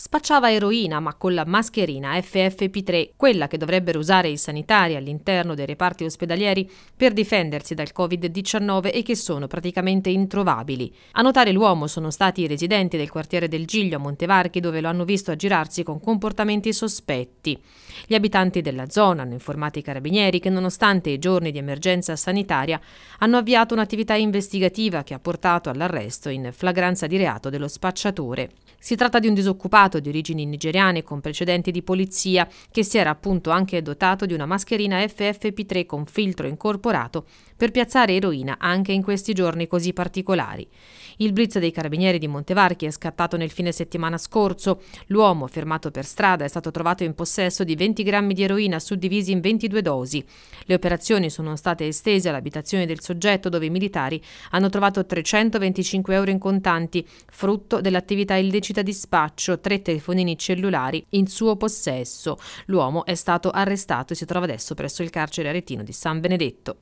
spacciava eroina ma con la mascherina FFP3, quella che dovrebbero usare i sanitari all'interno dei reparti ospedalieri per difendersi dal Covid-19 e che sono praticamente introvabili. A notare l'uomo sono stati i residenti del quartiere del Giglio a Montevarchi dove lo hanno visto aggirarsi con comportamenti sospetti. Gli abitanti della zona hanno informato i carabinieri che nonostante i giorni di emergenza sanitaria hanno avviato un'attività investigativa che ha portato all'arresto in flagranza di reato dello spacciatore. Si tratta di un disoccupato imputato di origini nigeriane con precedenti di polizia, che si era appunto anche dotato di una mascherina FFP3 con filtro incorporato per piazzare eroina anche in questi giorni così particolari. Il blitz dei carabinieri di Montevarchi è scattato nel fine settimana scorso. L'uomo, fermato per strada, è stato trovato in possesso di 20 grammi di eroina suddivisi in 22 dosi. Le operazioni sono state estese all'abitazione del soggetto dove i militari hanno trovato 325 euro in contanti, frutto dell'attività illecita di spaccio, 3 telefonini cellulari in suo possesso. L'uomo è stato arrestato e si trova adesso presso il carcere aretino di San Benedetto.